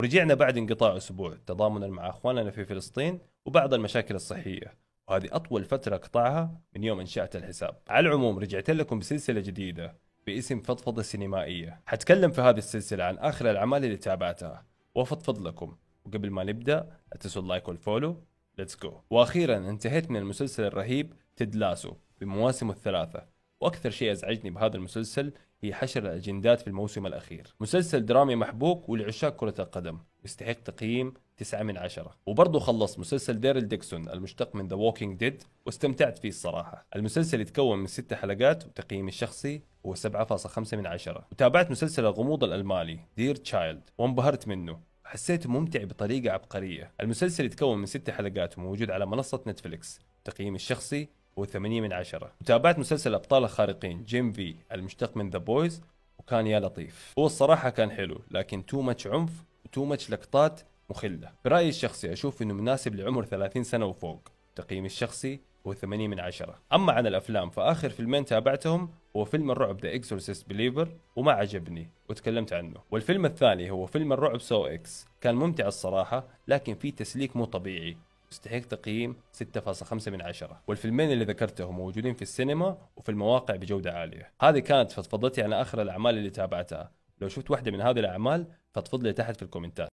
ورجعنا بعد انقطاع أسبوع تضامنا مع أخواننا في فلسطين وبعض المشاكل الصحية وهذه أطول فترة قطعها من يوم أنشأت الحساب على العموم رجعت لكم بسلسلة جديدة باسم فضفضة سينمائية حتكلم في هذه السلسلة عن آخر الأعمال اللي تابعتها وأفضفض لكم وقبل ما نبدأ لا تنسوا اللايك والفولو ليتس جو واخيرا انتهيت من المسلسل الرهيب تدلاسو بمواسمه الثلاثة واكثر شيء ازعجني بهذا المسلسل هي حشر الاجندات في الموسم الاخير مسلسل درامي محبوك ولعشاق كره القدم يستحق تقييم 9 من 10 وبرضه خلص مسلسل ديرل ديكسون المشتق من ذا ووكينج ديد واستمتعت فيه الصراحه المسلسل يتكون من 6 حلقات وتقييمي الشخصي هو 7.5 من 10 وتابعت مسلسل الغموض الالماني دير تشايلد وانبهرت منه حسيته ممتع بطريقة عبقرية المسلسل يتكون من ست حلقات وموجود على منصة نتفليكس تقييم الشخصي وثمانية من عشرة وتابعت مسلسل أبطال الخارقين جيم في المشتق من ذا بويز وكان يا لطيف هو الصراحة كان حلو لكن تو ماتش عنف وتو ماتش لقطات مخلة برأيي الشخصي أشوف أنه مناسب لعمر 30 سنة وفوق تقييمي الشخصي هو 8 من عشرة أما عن الأفلام فآخر فيلمين تابعتهم هو فيلم الرعب ذا اكسورسيست بليفر وما عجبني وتكلمت عنه والفيلم الثاني هو فيلم الرعب سو اكس كان ممتع الصراحة لكن فيه تسليك مو طبيعي يستحق تقييم 6.5 من 10 والفيلمين اللي ذكرتهم موجودين في السينما وفي المواقع بجودة عالية هذه كانت فضفضتي عن آخر الأعمال اللي تابعتها لو شفت واحدة من هذه الأعمال فضفض لي تحت في الكومنتات